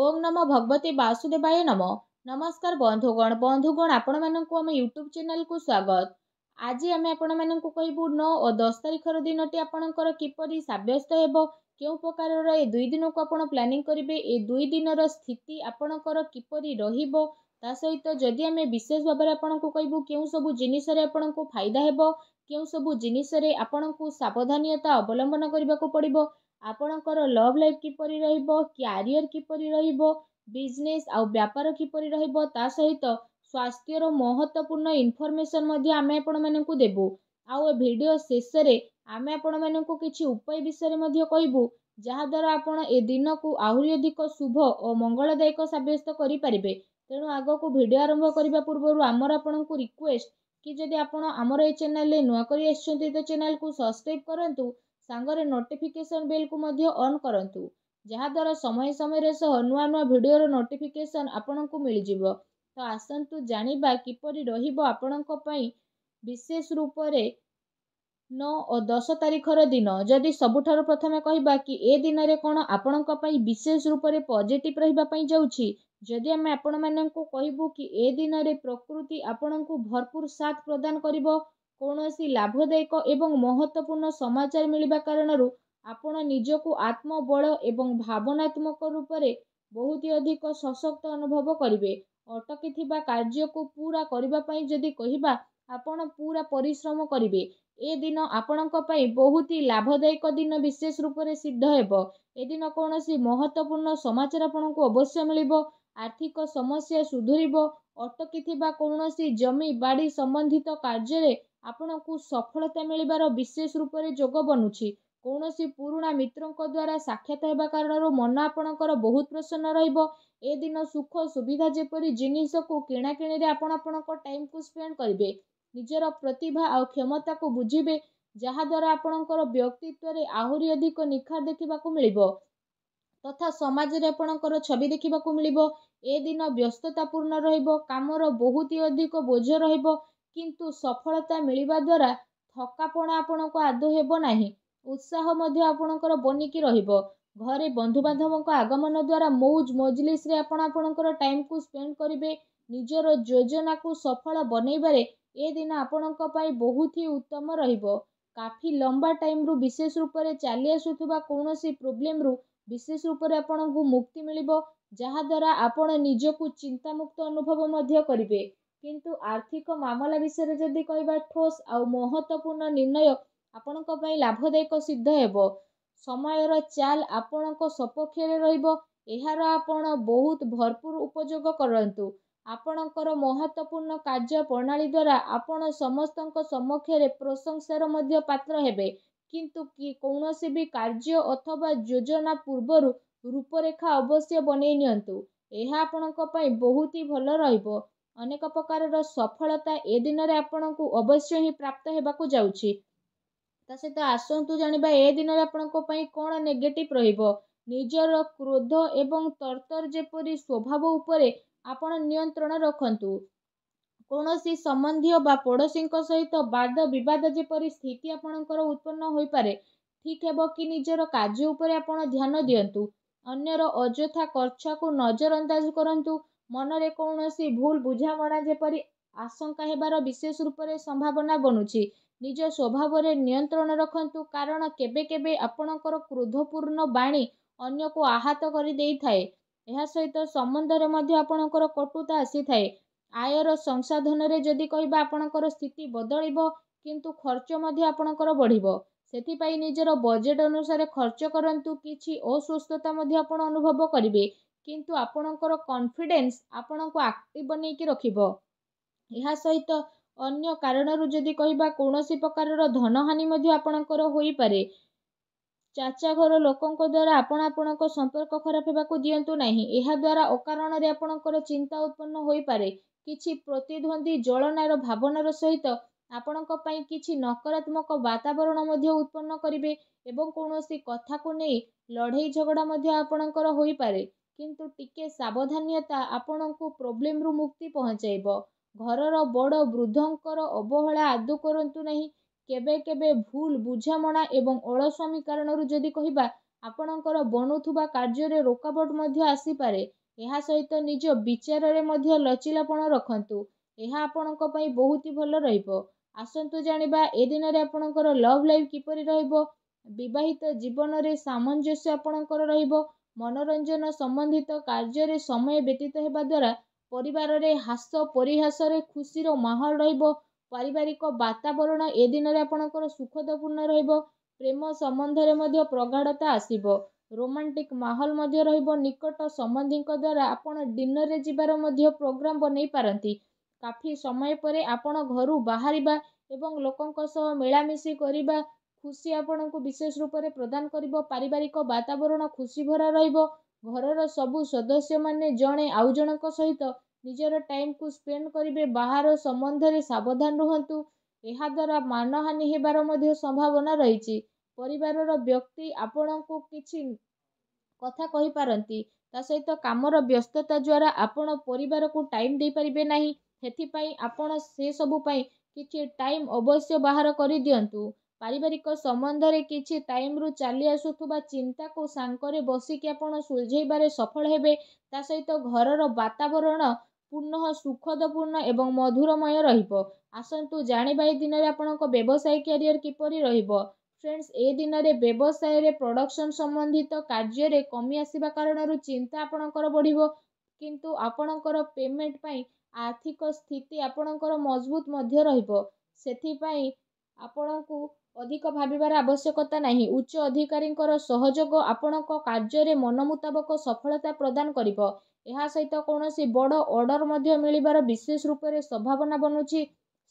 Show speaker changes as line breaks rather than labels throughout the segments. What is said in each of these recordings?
ଓଂ ନମ ଭଗବତୀ ବାସୁଦେବାୟ ନମ ନମସ୍କାର ବନ୍ଧୁଗଣ ବନ୍ଧୁଗଣ ଆପଣମାନଙ୍କୁ ଆମ ୟୁଟ୍ୟୁବ୍ ଚ୍ୟାନେଲକୁ ସ୍ୱାଗତ ଆଜି ଆମେ ଆପଣମାନଙ୍କୁ କହିବୁ ନଅ ଓ ଦଶ ତାରିଖର ଦିନଟି ଆପଣଙ୍କର କିପରି ସାବ୍ୟସ୍ତ ହେବ କେଉଁ ପ୍ରକାରର ଏ ଦୁଇ ଦିନକୁ ଆପଣ ପ୍ଲାନିଂ କରିବେ ଏ ଦୁଇ ଦିନର ସ୍ଥିତି ଆପଣଙ୍କର କିପରି ରହିବ ତା ସହିତ ଯଦି ଆମେ ବିଶେଷ ଭାବରେ ଆପଣଙ୍କୁ କହିବୁ କେଉଁ ସବୁ ଜିନିଷରେ ଆପଣଙ୍କୁ ଫାଇଦା ହେବ କେଉଁ ସବୁ ଜିନିଷରେ ଆପଣଙ୍କୁ ସାବଧାନୀୟତା ଅବଲମ୍ବନ କରିବାକୁ ପଡ଼ିବ ଆପଣଙ୍କର ଲଭ୍ ଲାଇଫ୍ କିପରି ରହିବ କ୍ୟାରିୟର କିପରି ରହିବ ବିଜନେସ୍ ଆଉ ବ୍ୟାପାର କିପରି ରହିବ ତା ସହିତ ସ୍ୱାସ୍ଥ୍ୟର ମହତ୍ତ୍ୱପୂର୍ଣ୍ଣ ଇନଫର୍ମେସନ୍ ମଧ୍ୟ ଆମେ ଆପଣମାନଙ୍କୁ ଦେବୁ ଆଉ ଏ ଭିଡ଼ିଓ ଶେଷରେ ଆମେ ଆପଣମାନଙ୍କୁ କିଛି ଉପାୟ ବିଷୟରେ ମଧ୍ୟ କହିବୁ ଯାହାଦ୍ୱାରା ଆପଣ ଏ ଦିନକୁ ଆହୁରି ଅଧିକ ଶୁଭ ଓ ମଙ୍ଗଳଦାୟକ ସାବ୍ୟସ୍ତ କରିପାରିବେ ତେଣୁ ଆଗକୁ ଭିଡ଼ିଓ ଆରମ୍ଭ କରିବା ପୂର୍ବରୁ ଆମର ଆପଣଙ୍କୁ ରିକ୍ୱେଷ୍ଟ କି ଯଦି ଆପଣ ଆମର ଏ ଚ୍ୟାନେଲରେ ନୂଆ କରି ଆସିଛନ୍ତି ତ ଚ୍ୟାନେଲକୁ ସବସ୍କ୍ରାଇବ୍ କରନ୍ତୁ ସାଙ୍ଗରେ ନୋଟିଫିକେସନ୍ ବେଲ୍କୁ ମଧ୍ୟ ଅନ୍ କରନ୍ତୁ ଯାହାଦ୍ୱାରା ସମୟ ସମୟରେ ସହ ନୂଆ ନୂଆ ଭିଡ଼ିଓର ନୋଟିଫିକେସନ୍ ଆପଣଙ୍କୁ ମିଳିଯିବ ତ ଆସନ୍ତୁ ଜାଣିବା କିପରି ରହିବ ଆପଣଙ୍କ ପାଇଁ ବିଶେଷ ରୂପରେ ନଅ ଓ ଦଶ ତାରିଖର ଦିନ ଯଦି ସବୁଠାରୁ ପ୍ରଥମେ କହିବା କି ଏ ଦିନରେ କ'ଣ ଆପଣଙ୍କ ପାଇଁ ବିଶେଷ ରୂପରେ ପଜିଟିଭ୍ ରହିବା ପାଇଁ ଯାଉଛି ଯଦି ଆମେ ଆପଣମାନଙ୍କୁ କହିବୁ କି ଏ ଦିନରେ ପ୍ରକୃତି ଆପଣଙ୍କୁ ଭରପୁର ସାଥ ପ୍ରଦାନ କରିବ କୌଣସି ଲାଭଦାୟକ ଏବଂ ମହତ୍ତ୍ୱପୂର୍ଣ୍ଣ ସମାଚାର ମିଳିବା କାରଣରୁ ଆପଣ ନିଜକୁ ଆତ୍ମବଳ ଏବଂ ଭାବନାତ୍ମକ ରୂପରେ ବହୁତ ଅଧିକ ସଶକ୍ତ ଅନୁଭବ କରିବେ ଅଟକିଥିବା କାର୍ଯ୍ୟକୁ ପୁରା କରିବା ପାଇଁ ଯଦି କହିବା ଆପଣ ପୁରା ପରିଶ୍ରମ କରିବେ ଏ ଦିନ ଆପଣଙ୍କ ପାଇଁ ବହୁତ ହି ଲାଭଦାୟକ ଦିନ ବିଶେଷ ରୂପରେ ସିଦ୍ଧ ହେବ ଏ ଦିନ କୌଣସି ମହତ୍ତ୍ୱପୂର୍ଣ୍ଣ ସମାଚାର ଆପଣଙ୍କୁ ଅବଶ୍ୟ ମିଳିବ ଆର୍ଥିକ ସମସ୍ୟା ସୁଧୁରିବ ଅଟକିଥିବା କୌଣସି ଜମି ବାଡ଼ି ସମ୍ବନ୍ଧିତ କାର୍ଯ୍ୟରେ ଆପଣଙ୍କୁ ସଫଳତା ମିଳିବାର ବିଶେଷ ରୂପରେ ଯୋଗ ବନୁଛି କୌଣସି ପୁରୁଣା ମିତ୍ରଙ୍କ ଦ୍ଵାରା ସାକ୍ଷାତ ହେବା କାରଣରୁ ମନ ଆପଣଙ୍କର ବହୁତ ପ୍ରସନ୍ନ ରହିବ ଏ ଦିନ ସୁଖ ସୁବିଧା ଯେପରି ଜିନିଷକୁ କିଣାକିଣିରେ ଆପଣ ଆପଣଙ୍କ ଟାଇମ୍କୁ ସ୍ପେଣ୍ଡ କରିବେ ନିଜର ପ୍ରତିଭା ଆଉ କ୍ଷମତାକୁ ବୁଝିବେ ଯାହାଦ୍ୱାରା ଆପଣଙ୍କର ବ୍ୟକ୍ତିତ୍ୱରେ ଆହୁରି ଅଧିକ ନିଖାର ଦେଖିବାକୁ ମିଳିବ ତଥା ସମାଜରେ ଆପଣଙ୍କର ଛବି ଦେଖିବାକୁ ମିଳିବ ଏ ଦିନ ବ୍ୟସ୍ତତା ପୂର୍ଣ୍ଣ ରହିବ କାମର ବହୁତ ହି ଅଧିକ ବୋଝ ରହିବ କିନ୍ତୁ ସଫଳତା ମିଳିବା ଦ୍ୱାରା ଥକାପଣ ଆପଣଙ୍କୁ ଆଦୌ ହେବ ନାହିଁ ଉତ୍ସାହ ମଧ୍ୟ ଆପଣଙ୍କର ବନିକି ରହିବ ଘରେ ବନ୍ଧୁବାନ୍ଧବଙ୍କ ଆଗମନ ଦ୍ୱାରା ମୌଜ ମଜଲିସରେ ଆପଣ ଆପଣଙ୍କର ଟାଇମକୁ ସ୍ପେଣ୍ଡ କରିବେ ନିଜର ଯୋଜନାକୁ ସଫଳ ବନେଇବାରେ ଏ ଦିନ ଆପଣଙ୍କ ପାଇଁ ବହୁତ ହିଁ ଉତ୍ତମ ରହିବ କାଫି ଲମ୍ବା ଟାଇମରୁ ବିଶେଷ ରୂପରେ ଚାଲି ଆସୁଥିବା କୌଣସି ପ୍ରୋବ୍ଲେମରୁ ବିଶେଷ ରୂପରେ ଆପଣଙ୍କୁ ମୁକ୍ତି ମିଳିବ ଯାହାଦ୍ୱାରା ଆପଣ ନିଜକୁ ଚିନ୍ତାମୁକ୍ତ ଅନୁଭବ ମଧ୍ୟ କରିବେ କିନ୍ତୁ ଆର୍ଥିକ ମାମଲା ବିଷୟରେ ଯଦି କହିବା ଠୋସ୍ ଆଉ ମହତ୍ତ୍ୱପୂର୍ଣ୍ଣ ନିର୍ଣ୍ଣୟ ଆପଣଙ୍କ ପାଇଁ ଲାଭଦାୟକ ସିଦ୍ଧ ହେବ ସମୟର ଚାଲ ଆପଣଙ୍କ ସପକ୍ଷରେ ରହିବ ଏହାର ଆପଣ ବହୁତ ଭରପୁର ଉପଯୋଗ କରନ୍ତୁ ଆପଣଙ୍କର ମହତ୍ତ୍ୱପୂର୍ଣ୍ଣ କାର୍ଯ୍ୟ ପ୍ରଣାଳୀ ଦ୍ୱାରା ଆପଣ ସମସ୍ତଙ୍କ ସମକ୍ଷରେ ପ୍ରଶଂସାର ମଧ୍ୟ ପାତ୍ର ହେବେ କିନ୍ତୁ କି କୌଣସି ବି କାର୍ଯ୍ୟ ଅଥବା ଯୋଜନା ପୂର୍ବରୁ ରୂପରେଖା ଅବଶ୍ୟ ବନେଇ ନିଅନ୍ତୁ ଏହା ଆପଣଙ୍କ ପାଇଁ ବହୁତ ହି ଭଲ ରହିବ ଅନେକ ପ୍ରକାରର ସଫଳତା ଏ ଦିନରେ ଆପଣଙ୍କୁ ଅବଶ୍ୟ ହିଁ ପ୍ରାପ୍ତ ହେବାକୁ ଯାଉଛି ତା ସହିତ ଆସନ୍ତୁ ଜାଣିବା ଏ ଦିନରେ ଆପଣଙ୍କ ପାଇଁ କ'ଣ ନେଗେଟିଭ୍ ରହିବ ନିଜର କ୍ରୋଧ ଏବଂ ତରତର ଯେପରି ସ୍ୱଭାବ ଉପରେ ଆପଣ ନିୟନ୍ତ୍ରଣ ରଖନ୍ତୁ କୌଣସି ସମ୍ବନ୍ଧୀୟ ବା ପଡ଼ୋଶୀଙ୍କ ସହିତ ବାଦ ବିବାଦ ଯେପରି ସ୍ଥିତି ଆପଣଙ୍କର ଉତ୍ପନ୍ନ ହୋଇପାରେ ଠିକ୍ ହେବ କି ନିଜର କାର୍ଯ୍ୟ ଉପରେ ଆପଣ ଧ୍ୟାନ ଦିଅନ୍ତୁ ଅନ୍ୟର ଅଯଥା କର୍ଚ୍ଛାକୁ ନଜରଅନ୍ଦାଜ କରନ୍ତୁ ମନରେ କୌଣସି ଭୁଲ ବୁଝାମଣା ଯେପରି ଆଶଙ୍କା ହେବାର ବିଶେଷ ରୂପରେ ସମ୍ଭାବନା ବନୁଛି ନିଜ ସ୍ୱଭାବରେ ନିୟନ୍ତ୍ରଣ ରଖନ୍ତୁ କାରଣ କେବେ କେବେ ଆପଣଙ୍କର କ୍ରୋଧପୂର୍ଣ୍ଣ ବାଣୀ ଅନ୍ୟକୁ ଆହତ କରିଦେଇଥାଏ ଏହା ସହିତ ସମ୍ବନ୍ଧରେ ମଧ୍ୟ ଆପଣଙ୍କର କଟୁତା ଆସିଥାଏ ଆୟର ସଂସାଧନରେ ଯଦି କହିବା ଆପଣଙ୍କର ସ୍ଥିତି ବଦଳିବ କିନ୍ତୁ ଖର୍ଚ୍ଚ ମଧ୍ୟ ଆପଣଙ୍କର ବଢ଼ିବ ସେଥିପାଇଁ ନିଜର ବଜେଟ୍ ଅନୁସାରେ ଖର୍ଚ୍ଚ କରନ୍ତୁ କିଛି ଅସୁସ୍ଥତା ମଧ୍ୟ ଆପଣ ଅନୁଭବ କରିବେ କିନ୍ତୁ ଆପଣଙ୍କର କନଫିଡେନ୍ସ ଆପଣଙ୍କୁ ଆକ୍ଟିଭ ବନେଇକି ରଖିବ ଏହା ସହିତ ଅନ୍ୟ କାରଣରୁ ଯଦି କହିବା କୌଣସି ପ୍ରକାରର ଧନହାନି ମଧ୍ୟ ଆପଣଙ୍କର ହୋଇପାରେ ଚାଚା ଘର ଲୋକଙ୍କ ଦ୍ୱାରା ଆପଣ ଆପଣଙ୍କ ସମ୍ପର୍କ ଖରାପ ହେବାକୁ ଦିଅନ୍ତୁ ନାହିଁ ଏହା ଏହାଦ୍ୱାରା ଅକାରଣରେ ଆପଣଙ୍କର ଚିନ୍ତା ଉତ୍ପନ୍ନ ହୋଇପାରେ କିଛି ପ୍ରତିଦ୍ୱନ୍ଦ୍ୱୀ ଜଳନାର ଭାବନାର ସହିତ ଆପଣଙ୍କ ପାଇଁ କିଛି ନକାରାତ୍ମକ ବାତାବରଣ ମଧ୍ୟ ଉତ୍ପନ୍ନ କରିବେ ଏବଂ କୌଣସି କଥାକୁ ନେଇ ଲଢ଼େଇ ଝଗଡ଼ା ମଧ୍ୟ ଆପଣଙ୍କର ହୋଇପାରେ କିନ୍ତୁ ଟିକେ ସାବଧାନତା ଆପଣଙ୍କୁ ପ୍ରୋବ୍ଲେମରୁ ମୁକ୍ତି ପହଞ୍ଚାଇବ ଘରର ବଡ଼ ବୃଦ୍ଧଙ୍କର ଅବହେଳା ଆଦୌ କରନ୍ତୁ ନାହିଁ କେବେ କେବେ ଭୁଲ ବୁଝାମଣା ଏବଂ ଅଳସ୍ୱାମୀ କାରଣରୁ ଯଦି କହିବା ଆପଣଙ୍କର ବନୁଥିବା କାର୍ଯ୍ୟରେ ରୋକାବଟ ମଧ୍ୟ ଆସିପାରେ ଏହା ସହିତ ନିଜ ବିଚାରରେ ମଧ୍ୟ ଲଚିଲାପଣ ରଖନ୍ତୁ ଏହା ଆପଣଙ୍କ ପାଇଁ ବହୁତ ଭଲ ରହିବ ଆସନ୍ତୁ ଜାଣିବା ଏ ଦିନରେ ଆପଣଙ୍କର ଲଭ୍ ଲାଇଫ୍ କିପରି ରହିବ ବିବାହିତ ଜୀବନରେ ସାମଞ୍ଜସ୍ୟ ଆପଣଙ୍କର ରହିବ ମନୋରଞ୍ଜନ ସମ୍ବନ୍ଧିତ କାର୍ଯ୍ୟରେ ସମୟ ବ୍ୟତୀତ ହେବା ଦ୍ୱାରା ପରିବାରରେ ହାସ ପରିହାସରେ ଖୁସିର ମାହୋଲ ରହିବ ପାରିବାରିକ ବାତାବରଣ ଏ ଦିନରେ ଆପଣଙ୍କର ସୁଖଦପୂର୍ଣ୍ଣ ରହିବ ପ୍ରେମ ସମ୍ବନ୍ଧରେ ମଧ୍ୟ ପ୍ରଗାଢ଼ତା ଆସିବ ରୋମାଣ୍ଟିକ ମାହୋଲ ମଧ୍ୟ ରହିବ ନିକଟ ସମ୍ବନ୍ଧୀଙ୍କ ଦ୍ୱାରା ଆପଣ ଡିନରରେ ଯିବାର ମଧ୍ୟ ପ୍ରୋଗ୍ରାମ ବନେଇ ପାରନ୍ତି କାଫି ସମୟ ପରେ ଆପଣ ଘରୁ ବାହାରିବା ଏବଂ ଲୋକଙ୍କ ସହ ମିଳାମିଶି କରିବା ଖୁସି ଆପଣଙ୍କୁ ବିଶେଷ ରୂପରେ ପ୍ରଦାନ କରିବ ପାରିବାରିକ ବାତାବରଣ ଖୁସି ଭରା ରହିବ ଘରର ସବୁ ସଦସ୍ୟମାନେ ଜଣେ ଆଉ ଜଣଙ୍କ ସହିତ ନିଜର ଟାଇମ୍କୁ ସ୍ପେଣ୍ଡ କରିବେ ବାହାର ସମ୍ବନ୍ଧରେ ସାବଧାନ ରୁହନ୍ତୁ ଏହା ଏହାଦ୍ୱାରା ମାନହାନି ହେବାର ମଧ୍ୟ ସମ୍ଭାବନା ରହିଛି ପରିବାରର ବ୍ୟକ୍ତି ଆପଣଙ୍କୁ କିଛି କଥା କହିପାରନ୍ତି ତା ସହିତ କାମର ବ୍ୟସ୍ତତା ଦ୍ୱାରା ଆପଣ ପରିବାରକୁ ଟାଇମ୍ ଦେଇପାରିବେ ନାହିଁ ସେଥିପାଇଁ ଆପଣ ସେସବୁ ପାଇଁ କିଛି ଟାଇମ୍ ଅବଶ୍ୟ ବାହାର କରିଦିଅନ୍ତୁ ପାରିବାରିକ ସମ୍ବନ୍ଧରେ କିଛି ଟାଇମ୍ରୁ ଚାଲି ଆସୁଥିବା ଚିନ୍ତାକୁ ସାଙ୍ଗରେ ବସିକି ଆପଣ ସୁଲଝେଇବାରେ ସଫଳ ହେବେ ତା ସହିତ ଘରର ବାତାବରଣ ପୁନଃ ସୁଖଦପୂର୍ଣ୍ଣ ଏବଂ ମଧୁରମୟ ରହିବ ଆସନ୍ତୁ ଜାଣିବା ଏ ଦିନରେ ଆପଣଙ୍କ ବ୍ୟବସାୟ କ୍ୟାରିୟର କିପରି ରହିବ ଫ୍ରେଣ୍ଡସ୍ ଏ ଦିନରେ ବ୍ୟବସାୟରେ ପ୍ରଡ଼କ୍ସନ୍ ସମ୍ବନ୍ଧିତ କାର୍ଯ୍ୟରେ କମି ଆସିବା କାରଣରୁ ଚିନ୍ତା ଆପଣଙ୍କର ବଢ଼ିବ କିନ୍ତୁ ଆପଣଙ୍କର ପେମେଣ୍ଟ ପାଇଁ ଆର୍ଥିକ ସ୍ଥିତି ଆପଣଙ୍କର ମଜବୁତ ମଧ୍ୟ ରହିବ ସେଥିପାଇଁ ଆପଣଙ୍କୁ ଅଧିକ ଭାବିବାର ଆବଶ୍ୟକତା ନାହିଁ ଉଚ୍ଚ ଅଧିକାରୀଙ୍କର ସହଯୋଗ ଆପଣଙ୍କ କାର୍ଯ୍ୟରେ ମନ ମୁତାବକ ସଫଳତା ପ୍ରଦାନ କରିବ ଏହା ସହିତ କୌଣସି ବଡ଼ ଅର୍ଡ଼ର ମଧ୍ୟ ମିଳିବାର ବିଶେଷ ରୂପରେ ସମ୍ଭାବନା ବନୁଛି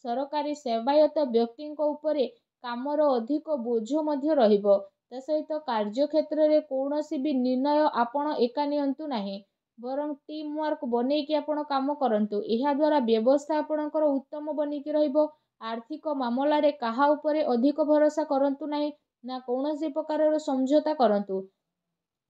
ସରକାରୀ ସେବାୟତ ବ୍ୟକ୍ତିଙ୍କ ଉପରେ କାମର ଅଧିକ ବୋଝ ମଧ୍ୟ ରହିବ ତା ସହିତ କାର୍ଯ୍ୟକ୍ଷେତ୍ରରେ କୌଣସି ବି ନିର୍ଣ୍ଣୟ ଆପଣ ଏକା ନିଅନ୍ତୁ ନାହିଁ ବରଂ ଟିମ୍ ୱାର୍କ ବନେଇକି ଆପଣ କାମ କରନ୍ତୁ ଏହାଦ୍ୱାରା ବ୍ୟବସ୍ଥା ଆପଣଙ୍କର ଉତ୍ତମ ବନେଇକି ରହିବ ଆର୍ଥିକ ମାମଲାରେ କାହା ଉପରେ ଅଧିକ ଭରସା କରନ୍ତୁ ନାହିଁ ନା କୌଣସି ପ୍ରକାରର ସମଝୋତା କରନ୍ତୁ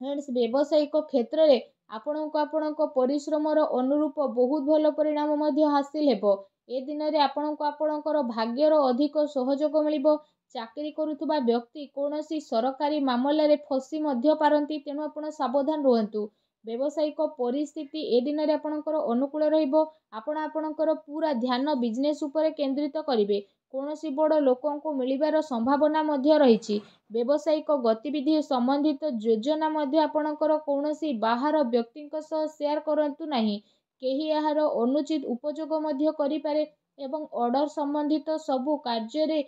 ଫ୍ରେଣ୍ଡସ୍ ବ୍ୟବସାୟିକ କ୍ଷେତ୍ରରେ ଆପଣଙ୍କୁ ଆପଣଙ୍କ ପରିଶ୍ରମର ଅନୁରୂପ ବହୁତ ଭଲ ପରିଣାମ ମଧ୍ୟ ହାସିଲ ହେବ ଏ ଦିନରେ ଆପଣଙ୍କୁ ଆପଣଙ୍କର ଭାଗ୍ୟର ଅଧିକ ସହଯୋଗ ମିଳିବ ଚାକିରି କରୁଥିବା ବ୍ୟକ୍ତି କୌଣସି ସରକାରୀ ମାମଲାରେ ଫସି ମଧ୍ୟ ପାରନ୍ତି ତେଣୁ ଆପଣ ସାବଧାନ ରୁହନ୍ତୁ ବ୍ୟବସାୟିକ ପରିସ୍ଥିତି ଏ ଦିନରେ ଆପଣଙ୍କର ଅନୁକୂଳ ରହିବ ଆପଣ ଆପଣଙ୍କର ପୁରା ଧ୍ୟାନ ବିଜନେସ୍ ଉପରେ କେନ୍ଦ୍ରିତ କରିବେ କୌଣସି ବଡ଼ ଲୋକଙ୍କୁ ମିଳିବାର ସମ୍ଭାବନା ମଧ୍ୟ ରହିଛି ବ୍ୟବସାୟିକ ଗତିବିଧି ସମ୍ବନ୍ଧିତ ଯୋଜନା ମଧ୍ୟ ଆପଣଙ୍କର କୌଣସି ବାହାର ବ୍ୟକ୍ତିଙ୍କ ସହ ସେୟାର କରନ୍ତୁ ନାହିଁ କେହି ଏହାର ଅନୁଚିତ ଉପଯୋଗ ମଧ୍ୟ କରିପାରେ ଏବଂ ଅର୍ଡ଼ର ସମ୍ବନ୍ଧିତ ସବୁ କାର୍ଯ୍ୟରେ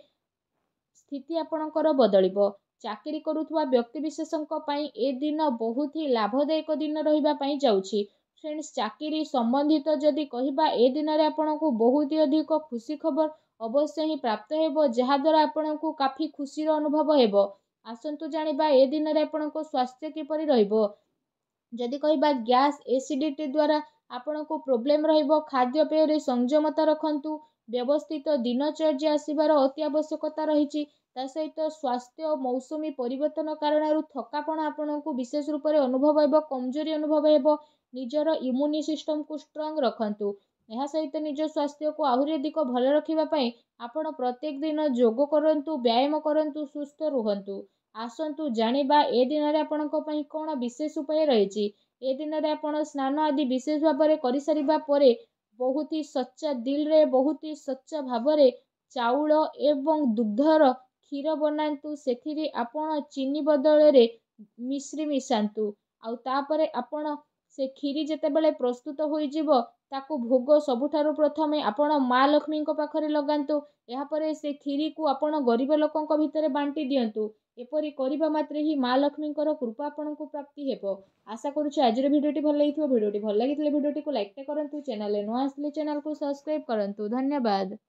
ସ୍ଥିତି ଆପଣଙ୍କର ବଦଳିବ ଚାକିରି କରୁଥିବା ବ୍ୟକ୍ତିବିଶେଷଙ୍କ ପାଇଁ ଏ ଦିନ ବହୁତ ହି ଲାଭଦାୟକ ଦିନ ରହିବା ପାଇଁ ଯାଉଛି ଫ୍ରେଣ୍ଡସ୍ ଚାକିରି ସମ୍ବନ୍ଧିତ ଯଦି କହିବା ଏ ଦିନରେ ଆପଣଙ୍କୁ ବହୁତ ହି ଅଧିକ ଖୁସି ଖବର ଅବଶ୍ୟ ହିଁ ପ୍ରାପ୍ତ ହେବ ଯାହାଦ୍ୱାରା ଆପଣଙ୍କୁ କାଫି ଖୁସିର ଅନୁଭବ ହେବ ଆସନ୍ତୁ ଜାଣିବା ଏ ଦିନରେ ଆପଣଙ୍କ ସ୍ୱାସ୍ଥ୍ୟ କିପରି ରହିବ ଯଦି କହିବା ଗ୍ୟାସ୍ ଏସିଡ଼ିଟି ଦ୍ୱାରା ଆପଣଙ୍କୁ ପ୍ରୋବ୍ଲେମ୍ ରହିବ ଖାଦ୍ୟପେୟରେ ସଂଯମତା ରଖନ୍ତୁ ବ୍ୟବସ୍ଥିତ ଦିନଚର୍ଯ୍ୟା ଆସିବାର ଅତି ଆବଶ୍ୟକତା ରହିଛି ତା ସହିତ ସ୍ୱାସ୍ଥ୍ୟ ମୌସୁମୀ ପରିବର୍ତ୍ତନ କାରଣରୁ ଥକାପଣ ଆପଣଙ୍କୁ ବିଶେଷ ରୂପରେ ଅନୁଭବ ହେବ କମଜୋରି ଅନୁଭବ ହେବ ନିଜର ଇମ୍ୟୁନି ସିଷ୍ଟମକୁ ଷ୍ଟ୍ରଙ୍ଗ ରଖନ୍ତୁ ଏହା ସହିତ ନିଜ ସ୍ୱାସ୍ଥ୍ୟକୁ ଆହୁରି ଅଧିକ ଭଲ ରଖିବା ପାଇଁ ଆପଣ ପ୍ରତ୍ୟେକ ଦିନ ଯୋଗ କରନ୍ତୁ ବ୍ୟାୟାମ କରନ୍ତୁ ସୁସ୍ଥ ରୁହନ୍ତୁ ଆସନ୍ତୁ ଜାଣିବା ଏ ଦିନରେ ଆପଣଙ୍କ ପାଇଁ କ'ଣ ବିଶେଷ ଉପାୟ ରହିଛି ଏ ଦିନରେ ଆପଣ ସ୍ନାନ ଆଦି ବିଶେଷ ଭାବରେ କରିସାରିବା ପରେ ବହୁତ ହି ସଚ୍ଚା ଦିଲରେ ବହୁତ ହି ସଚ୍ଚା ଭାବରେ ଚାଉଳ ଏବଂ ଦୁଗ୍ଧର କ୍ଷୀର ବନାନ୍ତୁ ସେଥିରେ ଆପଣ ଚିନି ବଦଳରେ ମିଶ୍ରି ମିଶାନ୍ତୁ ଆଉ ତାପରେ ଆପଣ ସେ କ୍ଷୀରି ଯେତେବେଳେ ପ୍ରସ୍ତୁତ ହୋଇଯିବ ତାକୁ ଭୋଗ ସବୁଠାରୁ ପ୍ରଥମେ ଆପଣ ମା ଲକ୍ଷ୍ମୀଙ୍କ ପାଖରେ ଲଗାନ୍ତୁ ଏହାପରେ ସେ କ୍ଷୀରିକୁ ଆପଣ ଗରିବ ଲୋକଙ୍କ ଭିତରେ ବାଣ୍ଟି ଦିଅନ୍ତୁ ଏପରି କରିବା ମାତ୍ରେ ହିଁ ମା ଲକ୍ଷ୍ମୀଙ୍କର କୃପା ଆପଣଙ୍କୁ ପ୍ରାପ୍ତି ହେବ ଆଶା କରୁଛି ଆଜିର ଭିଡ଼ିଓଟି ଭଲ ଲାଗିଥିବ ଭିଡ଼ିଓଟି ଭଲ ଲାଗିଥିଲେ ଭିଡ଼ିଓଟିକୁ ଲାଇକ୍ଟେ କରନ୍ତୁ ଚ୍ୟାନେଲ୍ରେ ନୂଆ ଆସିଲେ ଚ୍ୟାନେଲ୍କୁ ସବସ୍କ୍ରାଇବ୍ କରନ୍ତୁ ଧନ୍ୟବାଦ